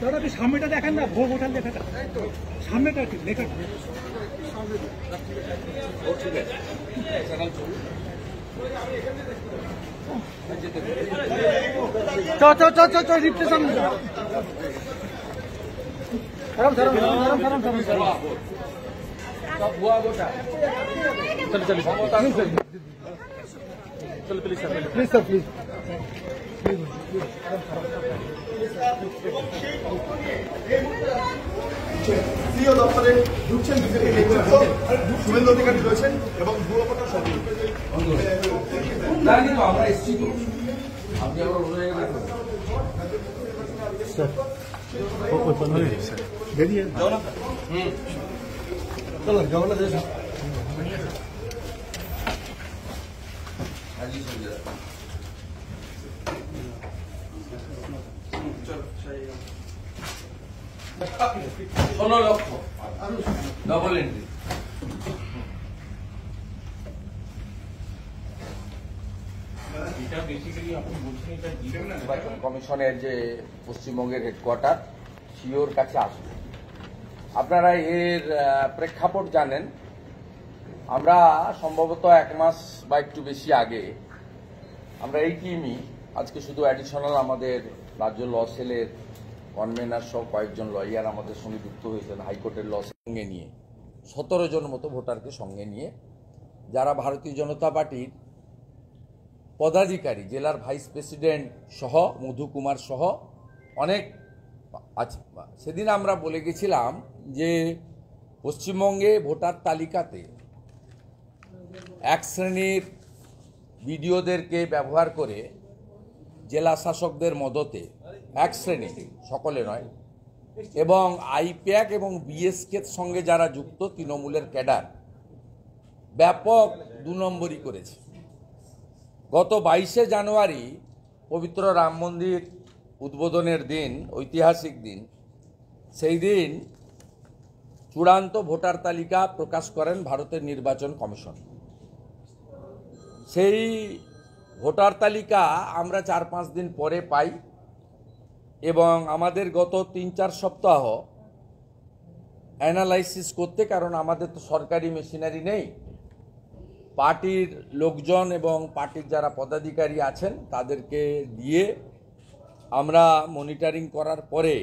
দাদা আপনি সামনেটা দেখেন না ভোগ ওঠান দেখাটা সামনেটা ঠিক লেখাটা চ চ চ চ চ রিপ্টে সামনে সরম সরম সরম সরম সরম সরম ভুয়া গোটা চল চল চল please sir please sir please CEO দপ্তরে ঢুকছেন বিজেপি নেতৃত্ব Thank you. ডবল এন্ট্রি কমিশনের যে পশ্চিমবঙ্গের হেডকোয়ার্টার সিওর কাছে আসবে আপনারা এর প্রেক্ষাপট জানেন আমরা সম্ভবত এক মাস বা একটু বেশি আগে আমরা এই টিমই আজকে শুধু অ্যাডিশনাল আমাদের রাজ্য ল সেলের কনভেনার সহ কয়েকজন লয়ার আমাদের সঙ্গে যুক্ত হয়েছেন হাইকোর্টের ল সঙ্গে নিয়ে সতেরো জন মতো ভোটারকে সঙ্গে নিয়ে যারা ভারতীয় জনতা পার্টির পদাধিকারী জেলার ভাইস প্রেসিডেন্ট সহ মধু কুমার সহ অনেক আছে সেদিন আমরা বলে গেছিলাম যে পশ্চিমবঙ্গে ভোটার তালিকাতে এক শ্রেণীর ভিডিওদেরকে ব্যবহার করে জেলা শাসকদের মদতে এক শ্রেণী সকলে নয় এবং আইপ্যাক এবং বিএসকের সঙ্গে যারা যুক্ত তৃণমূলের ক্যাডার ব্যাপক দু নম্বরই করেছে গত বাইশে জানুয়ারি পবিত্র রাম মন্দির উদ্বোধনের দিন ঐতিহাসিক দিন সেই দিন চূড়ান্ত ভোটার তালিকা প্রকাশ করেন ভারতের নির্বাচন কমিশন সেই ভোটার তালিকা আমরা চার পাঁচ দিন পরে পাই এবং আমাদের গত তিন চার সপ্তাহ অ্যানালাইসিস করতে কারণ আমাদের তো সরকারি মেশিনারি নেই পার্টির লোকজন এবং পার্টির যারা পদাধিকারী আছেন তাদেরকে দিয়ে আমরা মনিটরিং করার পরে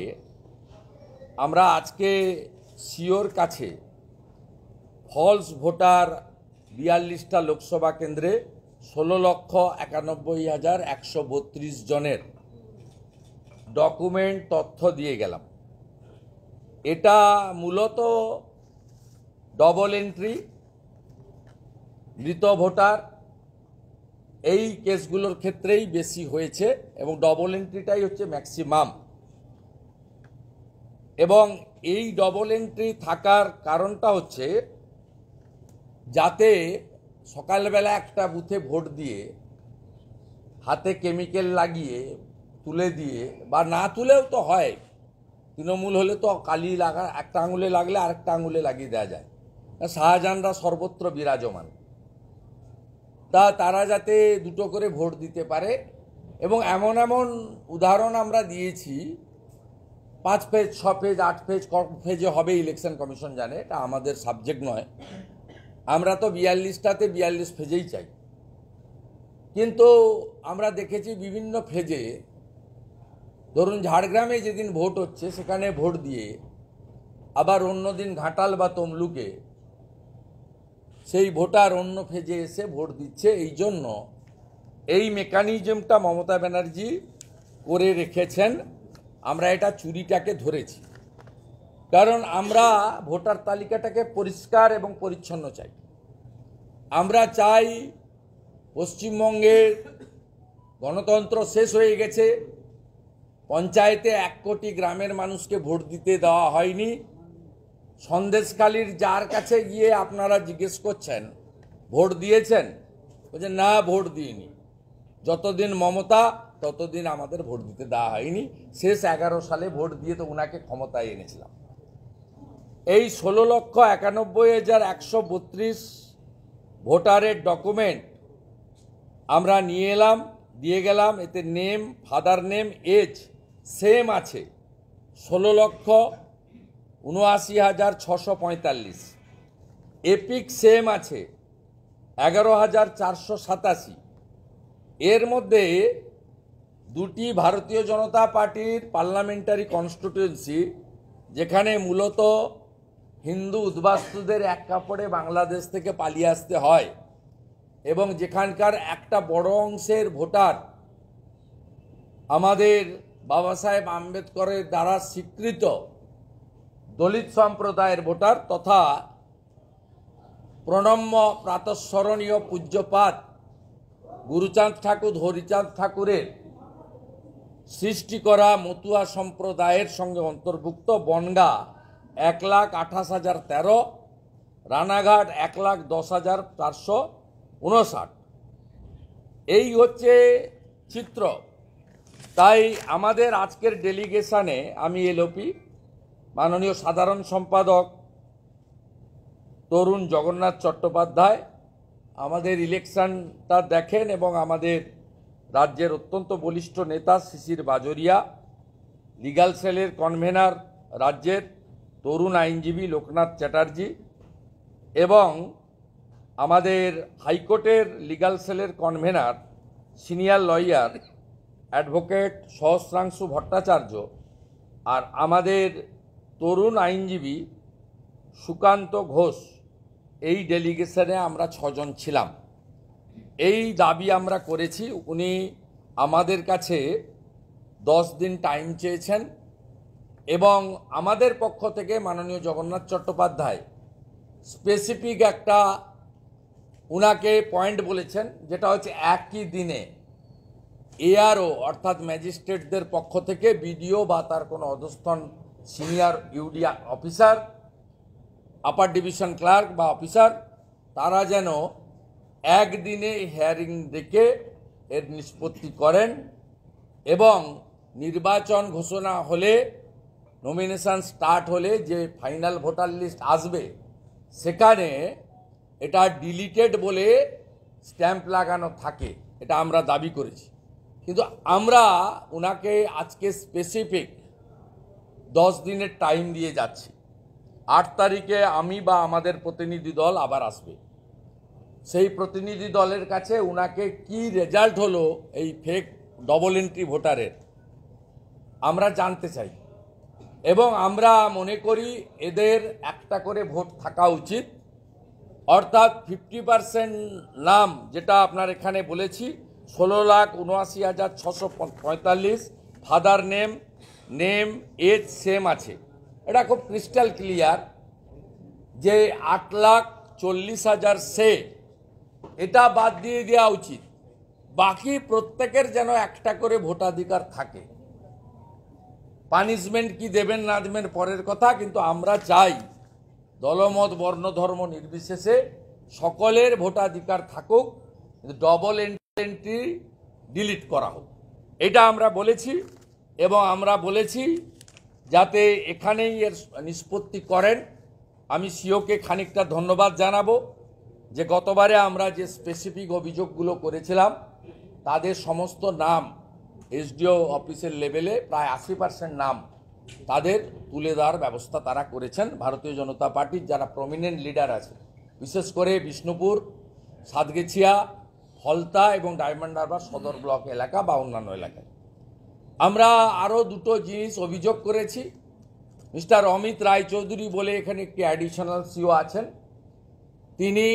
আমরা আজকে সিওর কাছে ফলস ভোটার বিয়াল্লিশটা লোকসভা কেন্দ্রে ষোলো লক্ষ একানব্বই হাজার একশো বত্রিশ জনের ডকুমেন্ট তথ্য দিয়ে গেলাম এটা মূলত ডবল এন্ট্রি মৃত ভোটার এই কেসগুলোর ক্ষেত্রেই বেশি হয়েছে এবং ডবল এন্ট্রিটাই হচ্ছে ম্যাক্সিমাম এবং এই ডবল এন্ট্রি থাকার কারণটা হচ্ছে যাতে সকালবেলা একটা বুথে ভোট দিয়ে হাতে কেমিক্যাল লাগিয়ে তুলে দিয়ে বা না তুলেও তো হয় তৃণমূল হলে তো কালি লাগা একটা আঙুলে লাগলে আরেকটা আঙুলে লাগিয়ে দেওয়া যায় শাহজাহানরা সর্বত্র বিরাজমান তা তারা যাতে দুটো করে ভোট দিতে পারে এবং এমন এমন উদাহরণ আমরা দিয়েছি পাঁচ পেজ ছ পেজ আট পেজ ক ফেজে হবে ইলেকশন কমিশন জানে এটা আমাদের সাবজেক্ট নয় আমরা তো বিয়াল্লিশটাতে বিয়াল্লিশ ফেজেই চাই কিন্তু আমরা দেখেছি বিভিন্ন ফেজে ধরুন ঝাড়গ্রামে যেদিন ভোট হচ্ছে সেখানে ভোট দিয়ে আবার অন্য দিন ঘাটাল বা তমলুকে সেই ভোটার অন্য ফেজে এসে ভোট দিচ্ছে এই জন্য এই মেকানিজমটা মমতা ব্যানার্জি করে রেখেছেন আমরা এটা চুরিটাকে ধরেছি কারণ আমরা ভোটার তালিকাটাকে পরিষ্কার এবং পরিচ্ছন্ন চাই আমরা চাই পশ্চিমবঙ্গের গণতন্ত্র শেষ হয়ে গেছে পঞ্চায়েতে এক কোটি গ্রামের মানুষকে ভোট দিতে দেওয়া হয়নি সন্দেশকালীর যার কাছে গিয়ে আপনারা জিজ্ঞেস করছেন ভোট দিয়েছেন বলছে না ভোট দিইনি যতদিন মমতা ততদিন আমাদের ভোট দিতে দেওয়া হয়নি শেষ এগারো সালে ভোট দিয়ে তো ওনাকে ক্ষমতায় এনেছিলাম এই ষোলো লক্ষ একানব্বই হাজার একশো বত্রিশ ভোটারের ডকুমেন্ট আমরা নিয়ে এলাম দিয়ে গেলাম এতে name father name as same আছে ষোলো লক্ষ উনআশি হাজার ছশো পঁয়তাল্লিশ এপিক সেম আছে এগারো হাজার চারশো সাতাশি এর মধ্যে দুটি ভারতীয় জনতা পার্টির পার্লামেন্টারি কনস্টিটুয়েন্সি যেখানে মূলত হিন্দু উদ্বাস্তুদের এক কাপড়ে বাংলাদেশ থেকে পালিয়ে আসতে হয় এবং যেখানকার একটা বড় অংশের ভোটার আমাদের বাবা সাহেব আম্বেদকরের দ্বারা স্বীকৃত দলিত সম্প্রদায়ের ভোটার তথা প্রণম্য প্রাতঃস্মরণীয় পূজ্যপাত গুরুচাঁদ ঠাকুর হরিচাঁদ ঠাকুরের সৃষ্টি করা মতুয়া সম্প্রদায়ের সঙ্গে অন্তর্ভুক্ত বনগা এক লাখ আঠাশ হাজার তেরো রানাঘাট এক লাখ দশ হাজার চারশো উনষাট এই হচ্ছে চিত্র তাই আমাদের আজকের ডেলিগেশনে আমি এলওপি মাননীয় সাধারণ সম্পাদক তরুণ জগন্নাথ চট্টোপাধ্যায় আমাদের ইলেকশনটা দেখেন এবং আমাদের রাজ্যের অত্যন্ত বলিষ্ঠ নেতা শিশির বাজরিয়া লিগাল সেলের কনভেনার রাজ্যের তরুণ আইনজীবী লোকনাথ চ্যাটার্জি এবং আমাদের হাইকোর্টের লিগাল সেলের convener senior lawyer advocate Sahasranshu Bhattacharya আর আমাদের তরুণ আইনজীবী সুকান্ত ঘোষ এই ডেলিগেশনে আমরা ছজন ছিলাম এই দাবি আমরা করেছি উনি আমাদের কাছে দশ দিন টাইম চেয়েছেন এবং আমাদের পক্ষ থেকে মাননীয় জগন্নাথ চট্টোপাধ্যায় স্পেসিফিক একটা উনাকে পয়েন্ট বলেছেন যেটা হচ্ছে একই দিনে এআরও অর্থাৎ ম্যাজিস্ট্রেটদের পক্ষ থেকে বিডিও বা তার কোনো অধস্থন সিনিয়র ইউডিয়া অফিসার আপার ডিভিশন ক্লার্ক বা অফিসার তারা যেন একদিনে হিয়ারিং ডেকে এর নিষ্পত্তি করেন এবং নির্বাচন ঘোষণা হলে নমিনেশান স্টার্ট হলে যে ফাইনাল ভোটার লিস্ট আসবে সেখানে এটা ডিলিটেড বলে স্ট্যাম্প লাগানো থাকে এটা আমরা দাবি করেছি কিন্তু আমরা ওনাকে আজকে স্পেসিফিক দশ দিনের টাইম দিয়ে যাচ্ছি আট তারিখে আমি বা আমাদের প্রতিনিধি দল আবার আসবে সেই প্রতিনিধি দলের কাছে ওনাকে কি রেজাল্ট হলো এই ফেক ডবল এন্ট্রি ভোটারের আমরা জানতে চাই এবং আমরা মনে করি এদের একটা করে ভোট থাকা উচিত অর্থাৎ ফিফটি পারসেন্ট নাম যেটা আপনার এখানে বলেছি ষোলো লাখ উনআশি হাজার ছশো পঁয়তাল্লিশ father name name as same আছে এটা খুব ক্রিস্টাল ক্লিয়ার যে আট লাখ চল্লিশ হাজার সে এটা বাদ দিয়ে দেওয়া উচিত বাকি প্রত্যেকের যেন একটা করে ভোটাধিকার থাকে পানিশমেন্ট কি দেবেন না দেবেন পরের কথা কিন্তু আমরা চাই দলমত বর্ণধর্ম নির্বিশেষে সকলের ভোটাধিকার থাকুক ডবল এন্ট্রি এন্ট্রি ডিলিট করা হোক এটা আমরা বলেছি এবং আমরা বলেছি যাতে এখানেই এর নিষ্পত্তি করেন আমি সিওকে খানিকটা ধন্যবাদ জানাবো যে গতবারে আমরা যে স্পেসিফিক অভিযোগগুলো করেছিলাম তাদের সমস্ত নাম এসডিও অফিসের লেভেলে প্রায় আশি পার্সেন্ট নাম তাদের তুলে দেওয়ার ব্যবস্থা তারা করেছেন ভারতীয় জনতা পার্টির যারা প্রমিনেন্ট লিডার আছে বিশেষ করে বিষ্ণুপুর সাতগেছিয়া হলতা এবং ডায়মন্ড হারবার সদর ব্লক এলাকা বা অন্যান্য এলাকায় আমরা আরও দুটো জিনিস অভিযোগ করেছি মিস্টার অমিত রায়চৌধুরী বলে এখানে একটি অ্যাডিশনাল সিও আছেন তিনি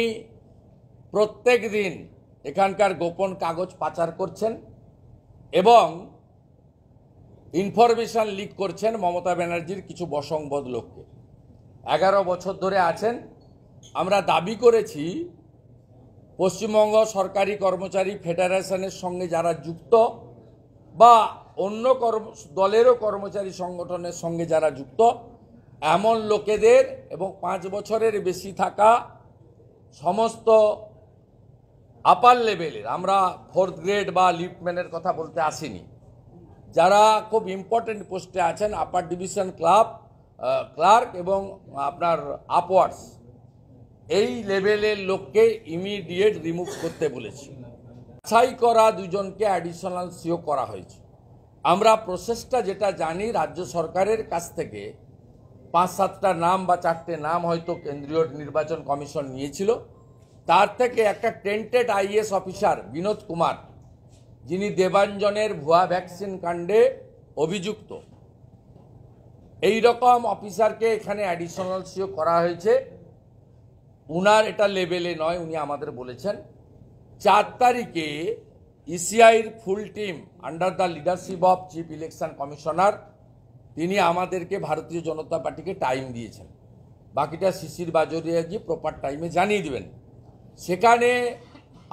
প্রত্যেক দিন এখানকার গোপন কাগজ পাচার করছেন এবং ইনফরমেশান লিক করছেন মমতা ব্যানার্জির কিছু বসংবদ লোককে এগারো বছর ধরে আছেন আমরা দাবি করেছি পশ্চিমবঙ্গ সরকারি কর্মচারী ফেডারেশনের সঙ্গে যারা যুক্ত বা অন্য কর্ম দলেরও কর্মচারী সংগঠনের সঙ্গে যারা যুক্ত এমন লোকেদের এবং পাঁচ বছরের বেশি থাকা সমস্ত আপার লেভেলের আমরা ফোর্থ গ্রেড বা লিফটম্যানের কথা বলতে আসিনি যারা খুব ইম্পর্টেন্ট পোস্টে আছেন আপার ডিভিশন ক্লাব ক্লার্ক এবং আপনার আপওয়ার্ডস এই লেভেলের লোককে ইমিডিয়েট রিমুভ করতে বলেছি ছাই করা দুজনকে অ্যাডিশনাল সিও করা হয়েছে আমরা প্রসেসটা যেটা জানি রাজ্য সরকারের কাছ থেকে পাঁচ সাতটা নাম বা চারটে নাম হয়তো কেন্দ্রীয় নির্বাচন কমিশন নিয়েছিল তার থেকে একটা tainted IAS officer Binod Kumar যিনি দেবাঞ্জনের ভুয়া ভ্যাকসিন কাণ্ডে অভিযুক্ত এই রকম অফিসারকে এখানে অ্যাডিশনাল সিও করা হয়েছে উনার এটা লেভেলে নয় উনি আমাদের বলেছেন চার তারিখে ইসিআইর full team under the leadership of chief election commissioner তিনি আমাদেরকে ভারতীয় জনতা পার্টিকে টাইম দিয়েছেন বাকিটা শিশির বাজরিয়াজি প্রপার টাইমে জানিয়ে দেবেন সেখানে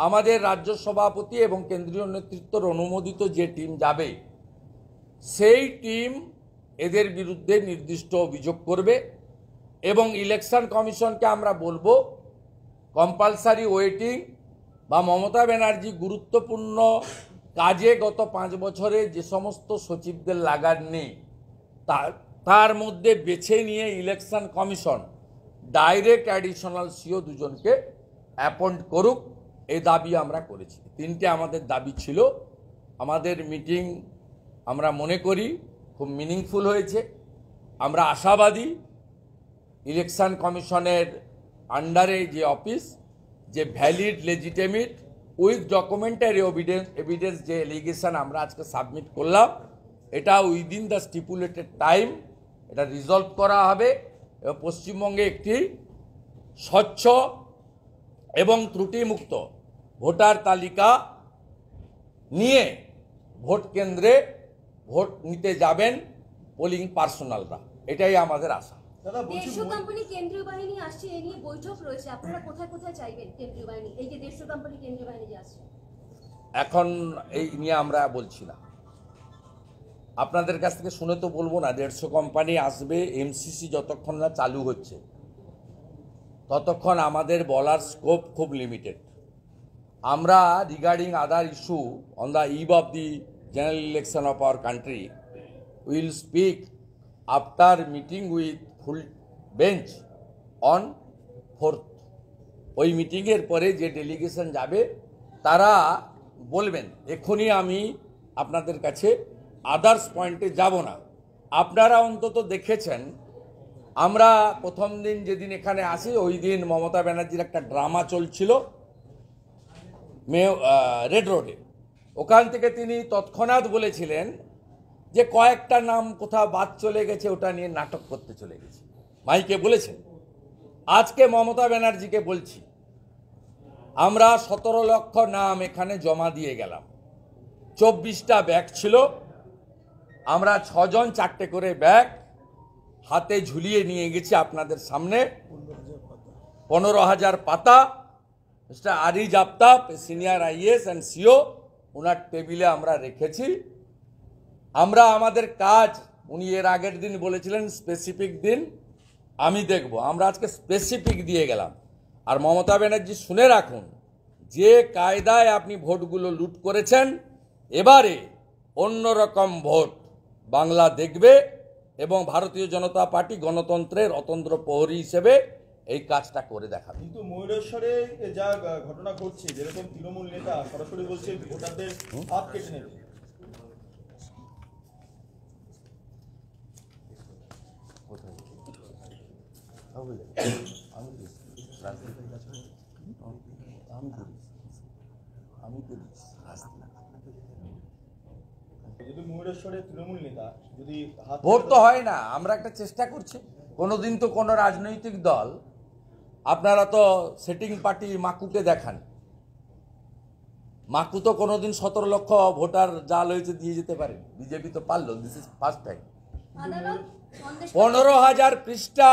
আমাদের রাজ্য সভাপতি এবং কেন্দ্রীয় নেতৃত্বর অনুমোদিত যে টিম যাবে সেই টিম এদের বিরুদ্ধে নির্দিষ্ট অভিযোগ করবে এবং ইলেকশন কমিশনকে আমরা বলবো কম্পালসারি ওয়েটিং বা মমতা ব্যানার্জি গুরুত্বপূর্ণ কাজে গত পাঁচ বছরে যে সমস্ত সচিবদের নেই তার তার মধ্যে বেছে নিয়ে election commission direct additional CEO দুজনকে অ্যাপয়েন্ট করুক এই দাবি আমরা করেছি তিনটে আমাদের দাবি ছিল আমাদের মিটিং আমরা মনে করি খুব মিনিংফুল হয়েছে আমরা আশাবাদী ইলেকশন কমিশনের আন্ডারে যে অফিস যে valid legitimate with documentary evidence evidence যে এলিগেশন আমরা আজকে সাবমিট করলাম এটা উইদিন দ্য স্টিপুলেটেড টাইম এটা রিজলভ করা হবে এবং পশ্চিমবঙ্গে একটি স্বচ্ছ এবং ত্রুটিমুক্ত ভোটার তালিকা নিয়ে ভোট কেন্দ্রে ভোট নিতে যাবেন পোলিং পার্সোনালরা এটাই আমাদের আশা এখন এই নিয়ে আমরা বলছি না আপনাদের কাছ থেকে শুনে তো বলবো না দেড়শো কোম্পানি আসবে এমসিসি যতক্ষণ না চালু হচ্ছে ততক্ষণ আমাদের বলার স্কোপ খুব লিমিটেড আমরা regarding other issue on the eve of the general election of our country will speak after meeting with full bench on fourth ওই মিটিংয়ের পরে যে ডেলিগেশন যাবে তারা বলবেন এক্ষুনি আমি আপনাদের কাছে আদার্স পয়েন্টে যাব না আপনারা অন্তত দেখেছেন আমরা প্রথম দিন যেদিন এখানে আসি ওই দিন মমতা ব্যানার্জির একটা ড্রামা চলছিল মে রেড রোডে ওখান থেকে তিনি তৎক্ষণাৎ বলেছিলেন যে কয়েকটা নাম কোথাও বাদ চলে গেছে ওটা নিয়ে নাটক করতে চলে গেছে মাইকে বলেছেন আজকে মমতা ব্যানার্জিকে বলছি আমরা সতেরো লক্ষ নাম এখানে জমা দিয়ে গেলাম চব্বিশটা ব্যাগ ছিল আমরা ছজন চারটে করে ব্যাগ হাতে ঝুলিয়ে নিয়ে গেছি আপনাদের সামনে পনেরো হাজার পাতা mister Ariz Aftab senior IAS and CEO ওনার টেবিলে আমরা রেখেছি আমরা আমাদের কাজ উনি এর আগের দিন বলেছিলেন স্পেসিফিক দিন আমি দেখব আমরা আজকে স্পেসিফিক দিয়ে গেলাম আর মমতা ব্যানার্জি শুনে রাখুন যে কায়দায় আপনি ভোটগুলো লুট করেছেন এবারে অন্যরকম ভোট বাংলা দেখবে এবং ভারতীয় জনতা পার্টি গণতন্ত্রের অতন্ত্র প্রহরী হিসেবে এই কাজটা করে দেখা কিন্তু ময়ূরেশ্বরে যা ঘটনা ঘটছে যেরকম তৃণমূল নেতা সরাসরি বলছে ভোটারদের হাত কেটে নেবে আমি আমি ভোট তো হয় না আমরা একটা চেষ্টা করছি কোনোদিন তো কোনো রাজনৈতিক দল আপনারা তো সেটিং পার্টি মাকুকে দেখান মাকু তো কোনোদিন সতেরো লক্ষ ভোটার জাল হয়েছে দিয়ে যেতে পারে বিজেপি তো পারলো দিস ইজ ফার্স্ট টাইম পনেরো হাজার পৃষ্ঠা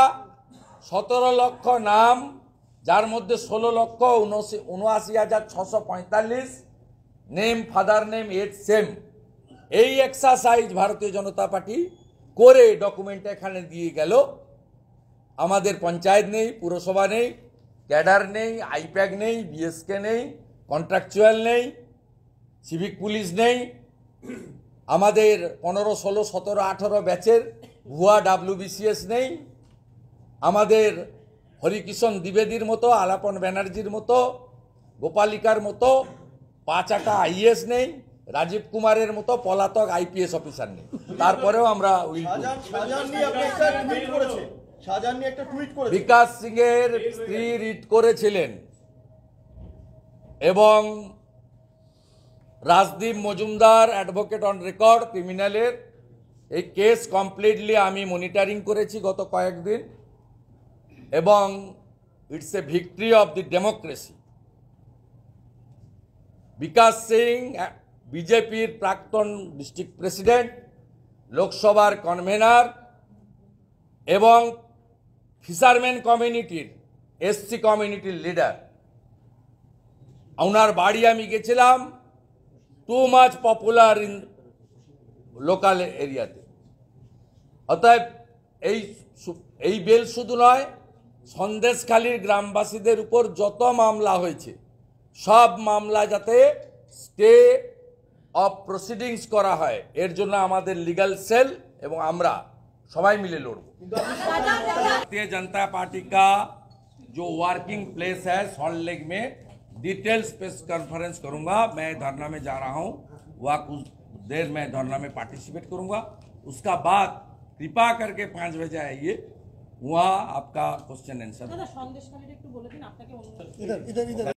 সতেরো লক্ষ নাম যার মধ্যে ষোলো লক্ষ উনআশি হাজার ছশো পঁয়তাল্লিশ name father name at same এই এক্সারসাইজ ভারতীয় জনতা পার্টি করে ডকুমেন্ট এখানে দিয়ে গেল আমাদের পঞ্চায়েত নেই পুরসভা নেই ক্যাডার নেই আইপ্যাক নেই বিএসকে নেই কন্ট্রাকচুয়াল নেই সিভিক পুলিশ নেই আমাদের পনেরো ষোলো সতেরো আঠেরো ব্যাচের ভুয়া ডাব্লিউবিসিএস নেই আমাদের হরিকিষণ দ্বিবেদীর মতো আলাপন ব্যানার্জির মতো গোপালিকার মতো পাঁচাটা আইএস নেই রাজীব কুমারের মতো পলাতক আইপিএস অফিসার নেই তারপরেও আমরা বিকাশ সিং এর স্ত্রী রিট করেছিলেন এবং Rajdeep Majumdar advocate on record ক্রিমিনালের এই কেস কমপ্লিটলি আমি মনিটারিং করেছি গত কয়েকদিন এবং it's a victory of the democracy Bikash Singh বিজেপির প্রাক্তন ডিস্ট্রিক্ট প্রেসিডেন্ট লোকসভার কনভেনার এবং ফিশারম্যান কমিউনিটির এসসি কমিউনিটির লিডার ওনার বাড়ি আমি গেছিলাম too much popular in local এরিয়াতে অতএব এই এই বেল শুধু নয় সন্দেশখালীর গ্রামবাসীদের উপর যত মামলা হয়েছে সব মামলা যাতে স্টে অফ প্রসিডিংস করা হয় এর জন্য আমাদের লিগাল সেল এবং আমরা সবাই মিলে লড়ব ভারতীয় জনতা পার্টি কা যে ওয়ার্কিং প্লেস হ্যাঁ সল্টলেক মে ডিটেলস প্রেস কনফারেন্স করুগা মানে ধরনা মে যা রা হওয়া দের মানে ধরনা মে পার্টিসিপেট করুগা উসকা বাদ কৃপা করকে পাঁচ বাজে আইয়ে वहाँ आपका क्वेश्चन आंसर